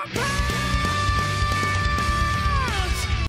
my pain!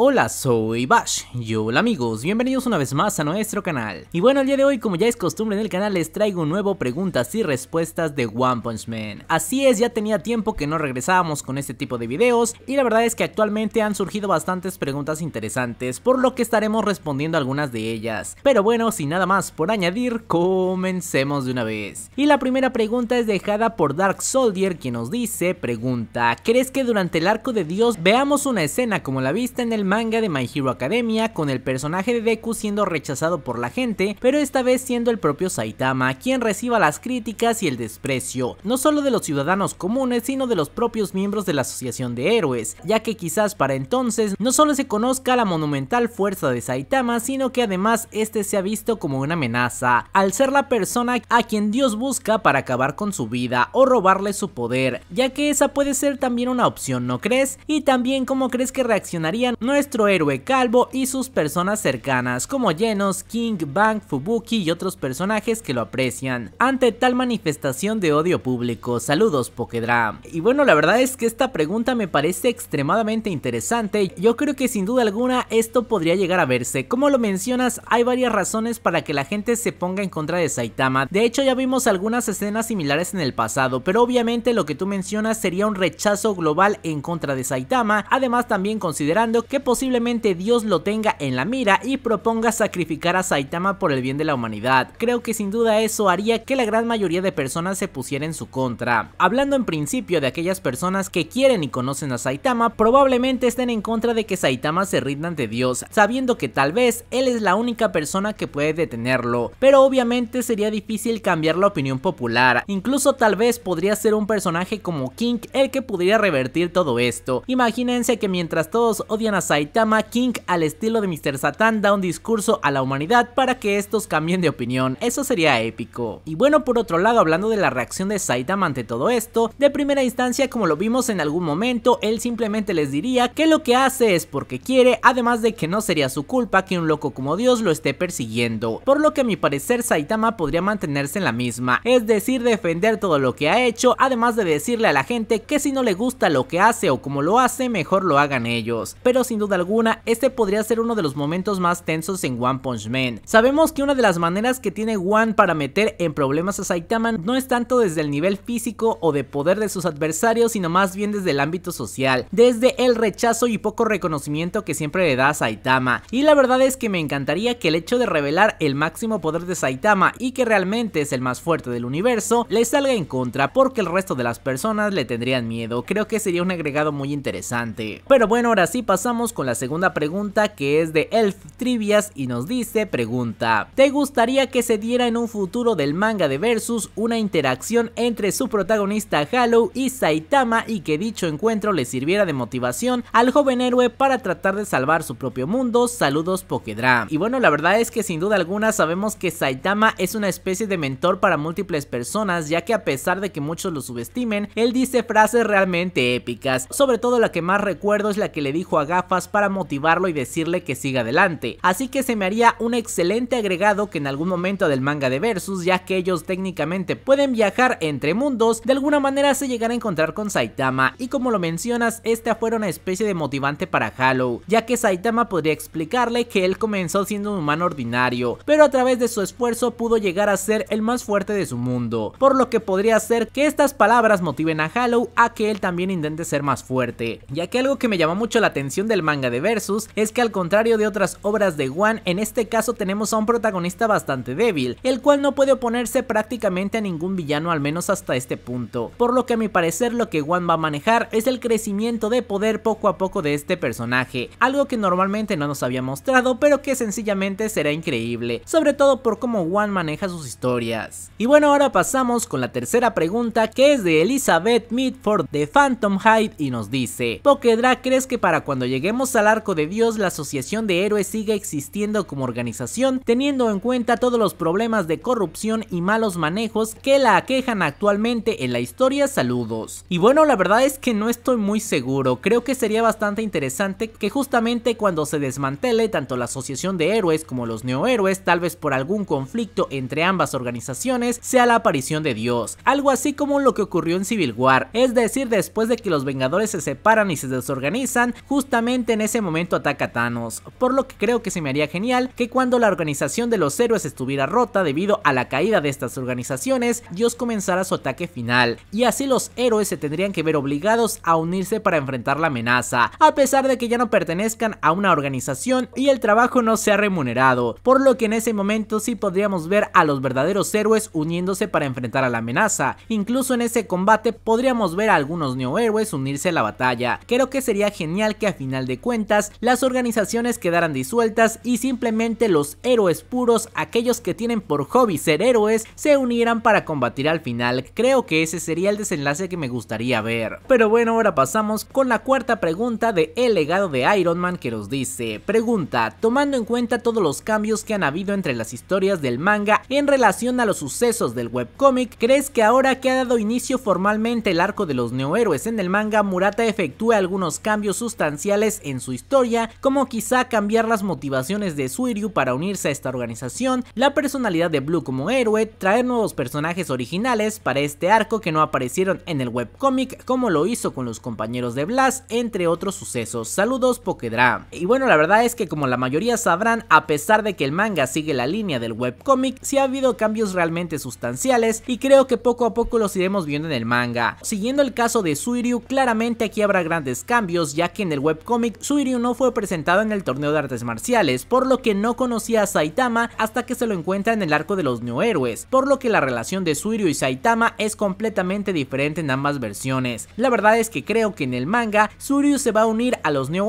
Hola, soy Bash y hola amigos, bienvenidos una vez más a nuestro canal. Y bueno, el día de hoy, como ya es costumbre en el canal, les traigo un nuevo preguntas y respuestas de One Punch Man. Así es, ya tenía tiempo que no regresábamos con este tipo de videos y la verdad es que actualmente han surgido bastantes preguntas interesantes, por lo que estaremos respondiendo algunas de ellas. Pero bueno, sin nada más por añadir, comencemos de una vez. Y la primera pregunta es dejada por Dark Soldier, quien nos dice, pregunta, ¿crees que durante el arco de Dios veamos una escena como la vista en el manga de My Hero Academia con el personaje de Deku siendo rechazado por la gente, pero esta vez siendo el propio Saitama quien reciba las críticas y el desprecio, no solo de los ciudadanos comunes sino de los propios miembros de la Asociación de Héroes, ya que quizás para entonces no solo se conozca la monumental fuerza de Saitama, sino que además este se ha visto como una amenaza, al ser la persona a quien Dios busca para acabar con su vida o robarle su poder, ya que esa puede ser también una opción, ¿no crees? Y también cómo crees que reaccionarían nuestro héroe calvo y sus personas cercanas como Genos, King, Bang, Fubuki y otros personajes que lo aprecian ante tal manifestación de odio público. Saludos Pokedra. Y bueno la verdad es que esta pregunta me parece extremadamente interesante, yo creo que sin duda alguna esto podría llegar a verse. Como lo mencionas hay varias razones para que la gente se ponga en contra de Saitama, de hecho ya vimos algunas escenas similares en el pasado, pero obviamente lo que tú mencionas sería un rechazo global en contra de Saitama, además también considerando que posiblemente Dios lo tenga en la mira y proponga sacrificar a Saitama por el bien de la humanidad. Creo que sin duda eso haría que la gran mayoría de personas se pusiera en su contra. Hablando en principio de aquellas personas que quieren y conocen a Saitama, probablemente estén en contra de que Saitama se rinda ante Dios, sabiendo que tal vez él es la única persona que puede detenerlo, pero obviamente sería difícil cambiar la opinión popular, incluso tal vez podría ser un personaje como King el que pudiera revertir todo esto. Imagínense que mientras todos odian a Saitama, Saitama King al estilo de Mr. Satan da un discurso a la humanidad para que estos cambien de opinión, eso sería épico. Y bueno, por otro lado, hablando de la reacción de Saitama ante todo esto, de primera instancia como lo vimos en algún momento, él simplemente les diría que lo que hace es porque quiere, además de que no sería su culpa que un loco como Dios lo esté persiguiendo, por lo que a mi parecer Saitama podría mantenerse en la misma, es decir, defender todo lo que ha hecho, además de decirle a la gente que si no le gusta lo que hace o como lo hace, mejor lo hagan ellos, pero sin duda alguna este podría ser uno de los momentos más tensos en One Punch Man. Sabemos que una de las maneras que tiene One para meter en problemas a Saitama no es tanto desde el nivel físico o de poder de sus adversarios, sino más bien desde el ámbito social, desde el rechazo y poco reconocimiento que siempre le da a Saitama. Y la verdad es que me encantaría que el hecho de revelar el máximo poder de Saitama y que realmente es el más fuerte del universo, le salga en contra porque el resto de las personas le tendrían miedo. Creo que sería un agregado muy interesante. Pero bueno, ahora sí pasamos con la segunda pregunta que es de Elf Trivias y nos dice pregunta ¿Te gustaría que se diera en un futuro del manga de Versus una interacción entre su protagonista Halloween y Saitama y que dicho encuentro le sirviera de motivación al joven héroe para tratar de salvar su propio mundo? Saludos PokéDram Y bueno la verdad es que sin duda alguna sabemos que Saitama es una especie de mentor para múltiples personas ya que a pesar de que muchos lo subestimen él dice frases realmente épicas sobre todo la que más recuerdo es la que le dijo a Gafa para motivarlo y decirle que siga adelante. Así que se me haría un excelente agregado que en algún momento del manga de Versus, ya que ellos técnicamente pueden viajar entre mundos, de alguna manera se llegara a encontrar con Saitama y como lo mencionas, esta fuera una especie de motivante para Hollow, ya que Saitama podría explicarle que él comenzó siendo un humano ordinario, pero a través de su esfuerzo pudo llegar a ser el más fuerte de su mundo, por lo que podría ser que estas palabras motiven a Hollow a que él también intente ser más fuerte, ya que algo que me llamó mucho la atención del manga de Versus es que al contrario de otras obras de One, en este caso tenemos a un protagonista bastante débil, el cual no puede oponerse prácticamente a ningún villano al menos hasta este punto, por lo que a mi parecer lo que One va a manejar es el crecimiento de poder poco a poco de este personaje, algo que normalmente no nos había mostrado pero que sencillamente será increíble, sobre todo por cómo Wan maneja sus historias. Y bueno ahora pasamos con la tercera pregunta que es de Elizabeth Midford de Phantom Hyde y nos dice, ¿Pokedra crees que para cuando lleguemos al arco de Dios, la Asociación de Héroes sigue existiendo como organización, teniendo en cuenta todos los problemas de corrupción y malos manejos que la aquejan actualmente en la historia. Saludos. Y bueno, la verdad es que no estoy muy seguro, creo que sería bastante interesante que justamente cuando se desmantele tanto la Asociación de Héroes como los neohéroes, tal vez por algún conflicto entre ambas organizaciones, sea la aparición de Dios, algo así como lo que ocurrió en Civil War, es decir, después de que los Vengadores se separan y se desorganizan, justamente en ese momento ataca a Thanos, por lo que creo que se me haría genial que cuando la organización de los héroes estuviera rota debido a la caída de estas organizaciones, Dios comenzara su ataque final, y así los héroes se tendrían que ver obligados a unirse para enfrentar la amenaza, a pesar de que ya no pertenezcan a una organización y el trabajo no sea remunerado, por lo que en ese momento sí podríamos ver a los verdaderos héroes uniéndose para enfrentar a la amenaza, incluso en ese combate podríamos ver a algunos neohéroes unirse a la batalla, creo que sería genial que a final de cuentas, las organizaciones quedaran disueltas y simplemente los héroes puros, aquellos que tienen por hobby ser héroes, se unieran para combatir al final. Creo que ese sería el desenlace que me gustaría ver. Pero bueno, ahora pasamos con la cuarta pregunta de El legado de Iron Man que nos dice, pregunta, tomando en cuenta todos los cambios que han habido entre las historias del manga en relación a los sucesos del webcómic, ¿crees que ahora que ha dado inicio formalmente el arco de los neohéroes en el manga, Murata efectúa algunos cambios sustanciales en su historia, como quizá cambiar las motivaciones de Suiryu para unirse a esta organización, la personalidad de Blue como héroe, traer nuevos personajes originales para este arco que no aparecieron en el webcomic como lo hizo con los compañeros de Blast, entre otros sucesos. Saludos Pokedra. Y bueno, la verdad es que como la mayoría sabrán, a pesar de que el manga sigue la línea del webcomic, sí ha habido cambios realmente sustanciales y creo que poco a poco los iremos viendo en el manga. Siguiendo el caso de Suiryu, claramente aquí habrá grandes cambios ya que en el webcomic Suiryu no fue presentado en el torneo de artes marciales, por lo que no conocía a Saitama hasta que se lo encuentra en el arco de los New por lo que la relación de Suiryu y Saitama es completamente diferente en ambas versiones. La verdad es que creo que en el manga, Suiryu se va a unir a los New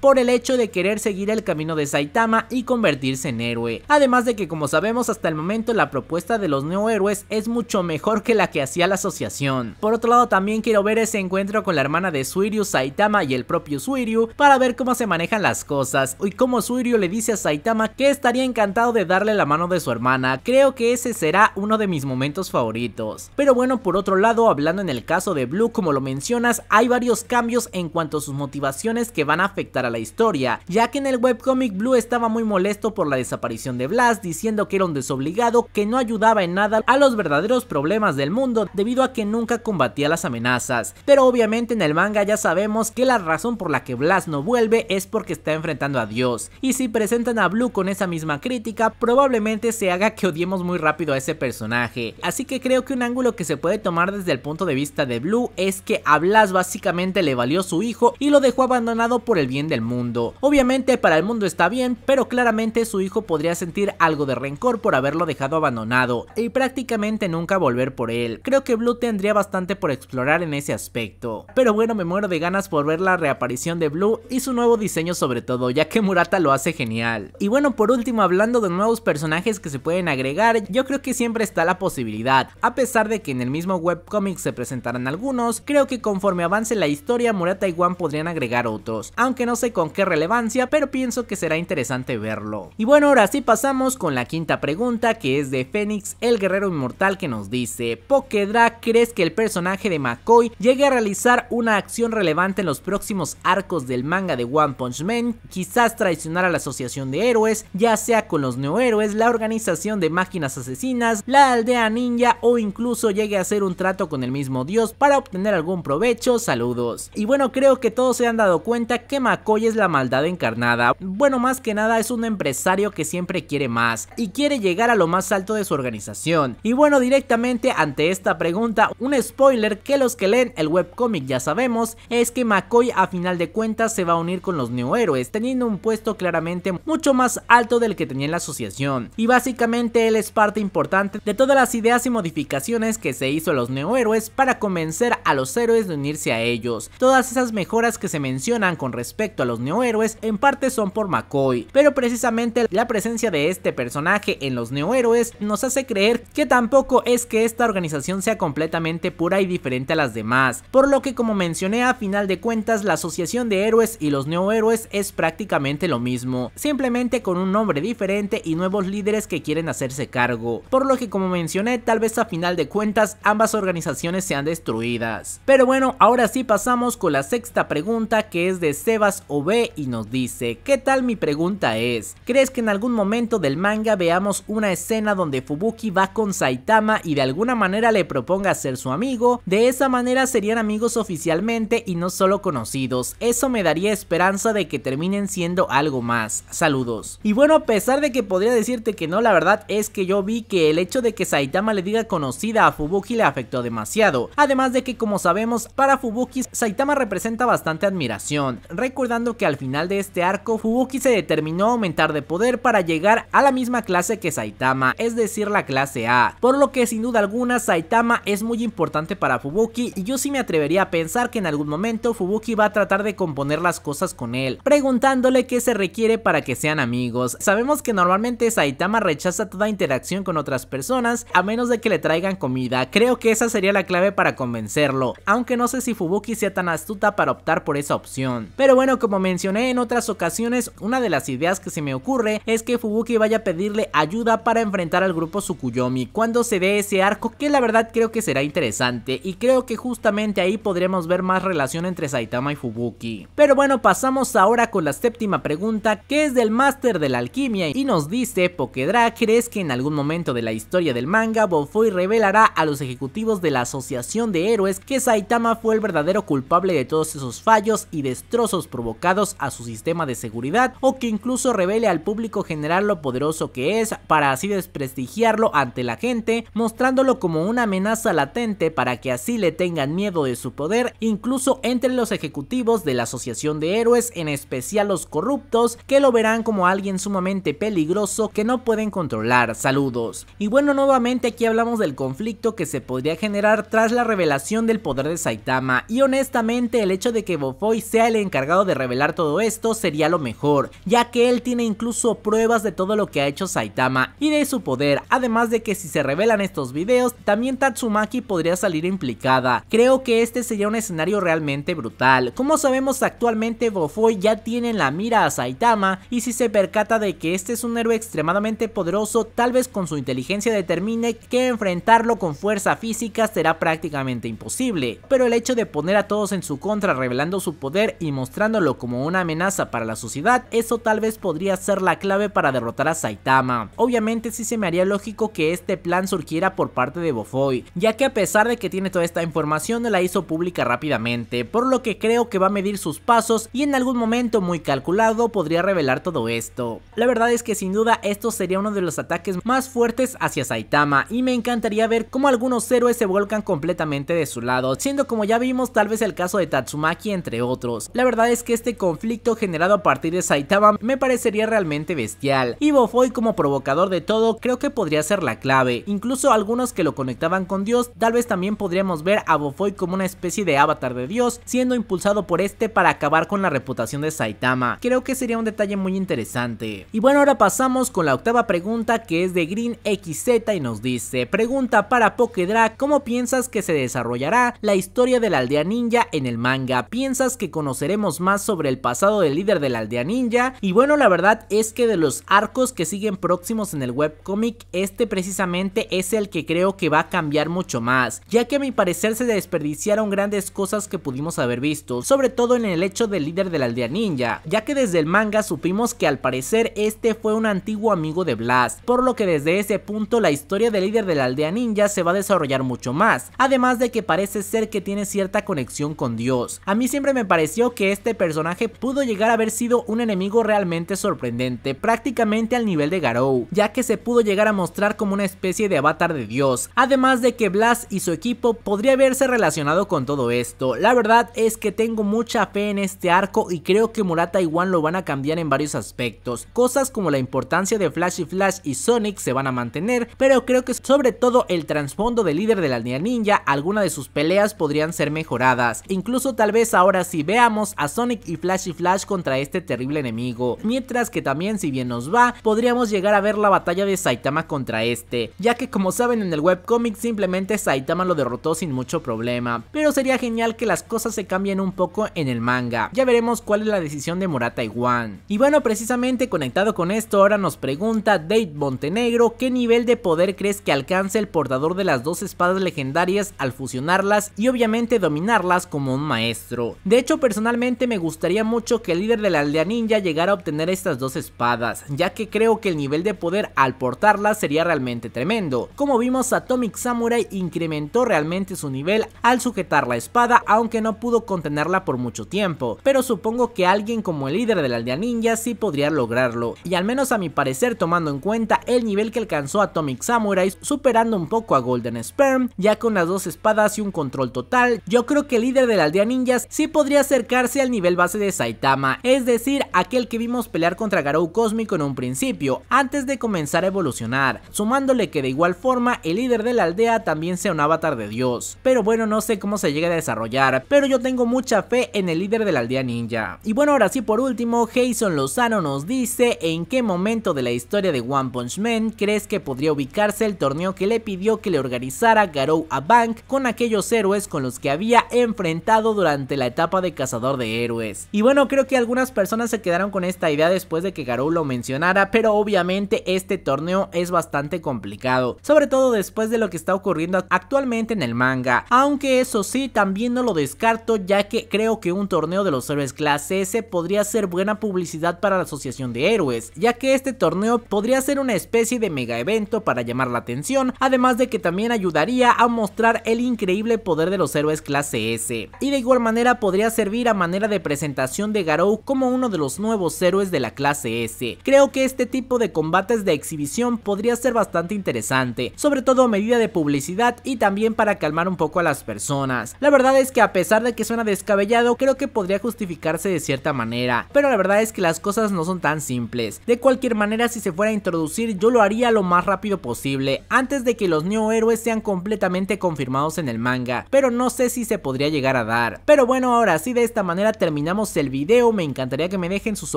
por el hecho de querer seguir el camino de Saitama y convertirse en héroe. Además de que como sabemos hasta el momento la propuesta de los New es mucho mejor que la que hacía la asociación. Por otro lado también quiero ver ese encuentro con la hermana de Suiryu, Saitama y el propio Suiryu, para ver cómo se manejan las cosas y cómo Suirio le dice a Saitama que estaría encantado de darle la mano de su hermana. Creo que ese será uno de mis momentos favoritos. Pero bueno, por otro lado, hablando en el caso de Blue, como lo mencionas, hay varios cambios en cuanto a sus motivaciones que van a afectar a la historia, ya que en el webcomic Blue estaba muy molesto por la desaparición de Blast, diciendo que era un desobligado que no ayudaba en nada a los verdaderos problemas del mundo debido a que nunca combatía las amenazas. Pero obviamente en el manga ya sabemos que la razón por la que Blast no vuelve es porque está enfrentando a Dios, y si presentan a Blue con esa misma crítica, probablemente se haga que odiemos muy rápido a ese personaje, así que creo que un ángulo que se puede tomar desde el punto de vista de Blue es que a Blas básicamente le valió su hijo y lo dejó abandonado por el bien del mundo. Obviamente para el mundo está bien, pero claramente su hijo podría sentir algo de rencor por haberlo dejado abandonado y prácticamente nunca volver por él. Creo que Blue tendría bastante por explorar en ese aspecto. Pero bueno, me muero de ganas por ver la reaparición de Blue y su nuevo diseño sobre todo, ya que Murata lo hace genial. Y bueno, por último, hablando de nuevos personajes que se pueden agregar, yo creo que siempre está la posibilidad. A pesar de que en el mismo webcomic se presentarán algunos, creo que conforme avance la historia, Murata y Juan podrían agregar otros, aunque no sé con qué relevancia, pero pienso que será interesante verlo. Y bueno, ahora sí pasamos con la quinta pregunta, que es de Fénix, el guerrero inmortal que nos dice, Pokedra, ¿crees que el personaje de McCoy llegue a realizar una acción relevante en los próximos arcos del manga de One Punch Man, quizás traicionar a la Asociación de Héroes, ya sea con los neohéroes, la organización de máquinas asesinas, la aldea ninja o incluso llegue a hacer un trato con el mismo dios para obtener algún provecho, saludos. Y bueno, creo que todos se han dado cuenta que McCoy es la maldad encarnada, bueno más que nada es un empresario que siempre quiere más y quiere llegar a lo más alto de su organización. Y bueno, directamente ante esta pregunta, un spoiler que los que leen el webcomic ya sabemos es que McCoy a final de cuentas se va a unir con los neo Héroes, teniendo un puesto claramente mucho más alto del que tenía en la asociación. Y básicamente él es parte importante de todas las ideas y modificaciones que se hizo a los neohéroes Héroes para convencer a los héroes de unirse a ellos. Todas esas mejoras que se mencionan con respecto a los neohéroes, Héroes en parte son por McCoy, pero precisamente la presencia de este personaje en los neo Héroes nos hace creer que tampoco es que esta organización sea completamente pura y diferente a las demás, por lo que como mencioné a final de cuentas la asociación de héroes y los neohéroes es prácticamente lo mismo, simplemente con un nombre diferente y nuevos líderes que quieren hacerse cargo, por lo que como mencioné tal vez a final de cuentas ambas organizaciones sean destruidas. Pero bueno, ahora sí pasamos con la sexta pregunta que es de Sebas OB y nos dice, ¿qué tal mi pregunta es? ¿Crees que en algún momento del manga veamos una escena donde Fubuki va con Saitama y de alguna manera le proponga ser su amigo? De esa manera serían amigos oficialmente y no solo conocidos, eso me daría esperanza de que terminen siendo algo más. Saludos. Y bueno, a pesar de que podría decirte que no, la verdad es que yo vi que el hecho de que Saitama le diga conocida a Fubuki le afectó demasiado. Además de que como sabemos, para Fubuki Saitama representa bastante admiración, recordando que al final de este arco Fubuki se determinó a aumentar de poder para llegar a la misma clase que Saitama, es decir la clase A, por lo que sin duda alguna Saitama es muy importante para Fubuki y yo sí me atrevería a pensar que en algún momento Fubuki va a tratar de componer las cosas con él, preguntándole qué se requiere para que sean amigos. Sabemos que normalmente Saitama rechaza toda interacción con otras personas a menos de que le traigan comida. Creo que esa sería la clave para convencerlo, aunque no sé si Fubuki sea tan astuta para optar por esa opción. Pero bueno, como mencioné en otras ocasiones, una de las ideas que se me ocurre es que Fubuki vaya a pedirle ayuda para enfrentar al grupo Sukuyomi cuando se dé ese arco que la verdad creo que será interesante y creo que justamente ahí podremos ver más relación entre Saitama y Fubuki. Pero pero bueno, pasamos ahora con la séptima pregunta que es del máster de la alquimia y nos dice Pokedra, ¿crees que en algún momento de la historia del manga Bofoy revelará a los ejecutivos de la Asociación de Héroes que Saitama fue el verdadero culpable de todos esos fallos y destrozos provocados a su sistema de seguridad o que incluso revele al público general lo poderoso que es para así desprestigiarlo ante la gente mostrándolo como una amenaza latente para que así le tengan miedo de su poder incluso entre los ejecutivos de la Asociación de héroes, en especial los corruptos, que lo verán como alguien sumamente peligroso que no pueden controlar. Saludos. Y bueno, nuevamente aquí hablamos del conflicto que se podría generar tras la revelación del poder de Saitama, y honestamente el hecho de que Bofoy sea el encargado de revelar todo esto sería lo mejor, ya que él tiene incluso pruebas de todo lo que ha hecho Saitama y de su poder, además de que si se revelan estos videos, también Tatsumaki podría salir implicada. Creo que este sería un escenario realmente brutal. Como sabemos actualmente, actualmente Bofoy ya tiene en la mira a Saitama y si se percata de que este es un héroe extremadamente poderoso, tal vez con su inteligencia determine que enfrentarlo con fuerza física será prácticamente imposible, pero el hecho de poner a todos en su contra revelando su poder y mostrándolo como una amenaza para la sociedad, eso tal vez podría ser la clave para derrotar a Saitama. Obviamente sí se me haría lógico que este plan surgiera por parte de Bofoy, ya que a pesar de que tiene toda esta información la hizo pública rápidamente, por lo que creo que va a medir sus pasos y en algún momento muy calculado podría revelar todo esto. La verdad es que sin duda esto sería uno de los ataques más fuertes hacia Saitama y me encantaría ver cómo algunos héroes se vuelcan completamente de su lado, siendo como ya vimos tal vez el caso de Tatsumaki entre otros. La verdad es que este conflicto generado a partir de Saitama me parecería realmente bestial y Bofoy como provocador de todo creo que podría ser la clave, incluso algunos que lo conectaban con Dios tal vez también podríamos ver a Bofoy como una especie de avatar de Dios siendo impulsado por este para con la reputación de Saitama. Creo que sería un detalle muy interesante. Y bueno, ahora pasamos con la octava pregunta que es de Green XZ y nos dice, pregunta para Pokedra, ¿cómo piensas que se desarrollará la historia de la aldea ninja en el manga? ¿Piensas que conoceremos más sobre el pasado del líder de la aldea ninja? Y bueno, la verdad es que de los arcos que siguen próximos en el webcomic, este precisamente es el que creo que va a cambiar mucho más, ya que a mi parecer se desperdiciaron grandes cosas que pudimos haber visto, sobre todo en el hecho del líder de la aldea ninja, ya que desde el manga supimos que al parecer este fue un antiguo amigo de Blast, por lo que desde ese punto la historia del líder de la aldea ninja se va a desarrollar mucho más, además de que parece ser que tiene cierta conexión con Dios. A mí siempre me pareció que este personaje pudo llegar a haber sido un enemigo realmente sorprendente, prácticamente al nivel de Garou, ya que se pudo llegar a mostrar como una especie de avatar de Dios, además de que Blast y su equipo podría haberse relacionado con todo esto. La verdad es que tengo mucha fe en este arco y creo que Murata y Wan lo van a cambiar en varios aspectos. Cosas como la importancia de Flash y Flash y Sonic se van a mantener, pero creo que sobre todo el trasfondo del líder de la Aldea ninja, algunas de sus peleas podrían ser mejoradas. Incluso tal vez ahora sí veamos a Sonic y Flash y Flash contra este terrible enemigo. Mientras que también si bien nos va, podríamos llegar a ver la batalla de Saitama contra este, ya que como saben en el webcomic simplemente Saitama lo derrotó sin mucho problema, pero sería genial que las cosas se cambien un poco en el manga. Ya veremos cuál es la decisión de Morata y Juan. Y bueno, precisamente conectado con esto, ahora nos pregunta Dave Montenegro qué nivel de poder crees que alcance el portador de las dos espadas legendarias al fusionarlas y obviamente dominarlas como un maestro. De hecho, personalmente me gustaría mucho que el líder de la aldea ninja llegara a obtener estas dos espadas, ya que creo que el nivel de poder al portarlas sería realmente tremendo. Como vimos, Atomic Samurai incrementó realmente su nivel al sujetar la espada, aunque no pudo contenerla por mucho tiempo pero supongo que alguien como el líder de la aldea ninja sí podría lograrlo, y al menos a mi parecer tomando en cuenta el nivel que alcanzó Atomic Samurai, superando un poco a Golden Sperm, ya con las dos espadas y un control total, yo creo que el líder de la aldea ninja sí podría acercarse al nivel base de Saitama, es decir, aquel que vimos pelear contra Garou Cósmico en un principio, antes de comenzar a evolucionar, sumándole que de igual forma el líder de la aldea también sea un avatar de Dios. Pero bueno, no sé cómo se llegue a desarrollar, pero yo tengo mucha fe en el líder de la aldea ninja. Y bueno, ahora sí, por último, Jason Lozano nos dice en qué momento de la historia de One Punch Man crees que podría ubicarse el torneo que le pidió que le organizara Garou a Bank con aquellos héroes con los que había enfrentado durante la etapa de cazador de héroes. Y bueno, creo que algunas personas se quedaron con esta idea después de que Garou lo mencionara, pero obviamente este torneo es bastante complicado, sobre todo después de lo que está ocurriendo actualmente en el manga, aunque eso sí, también no lo descarto ya que creo que un torneo de los héroes clase S podría ser buena publicidad para la asociación de héroes, ya que este torneo podría ser una especie de mega evento para llamar la atención, además de que también ayudaría a mostrar el increíble poder de los héroes clase S. Y de igual manera podría servir a manera de presentación de Garou como uno de los nuevos héroes de la clase S. Creo que este tipo de combates de exhibición podría ser bastante interesante, sobre todo a medida de publicidad y también para calmar un poco a las personas. La verdad es que a pesar de que suena descabellado, creo que podría podría justificarse de cierta manera, pero la verdad es que las cosas no son tan simples. De cualquier manera, si se fuera a introducir, yo lo haría lo más rápido posible, antes de que los Neo Héroes sean completamente confirmados en el manga, pero no sé si se podría llegar a dar. Pero bueno, ahora sí, de esta manera terminamos el video, me encantaría que me dejen sus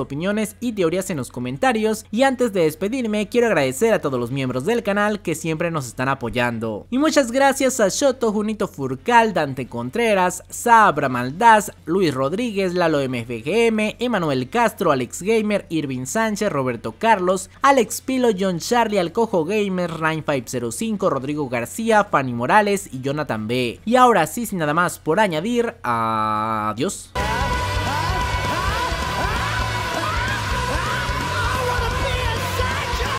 opiniones y teorías en los comentarios, y antes de despedirme, quiero agradecer a todos los miembros del canal que siempre nos están apoyando. Y muchas gracias a Shoto, Junito Furcal, Dante Contreras, Sabra Maldaz, Luis Rodríguez, Rodríguez, Lalo MFGM, Emanuel Castro, Alex Gamer, Irving Sánchez, Roberto Carlos, Alex Pilo, John Charlie, Alcojo Gamer, Rain 505 Rodrigo García, Fanny Morales y Jonathan B. Y ahora sí, sin nada más por añadir, adiós.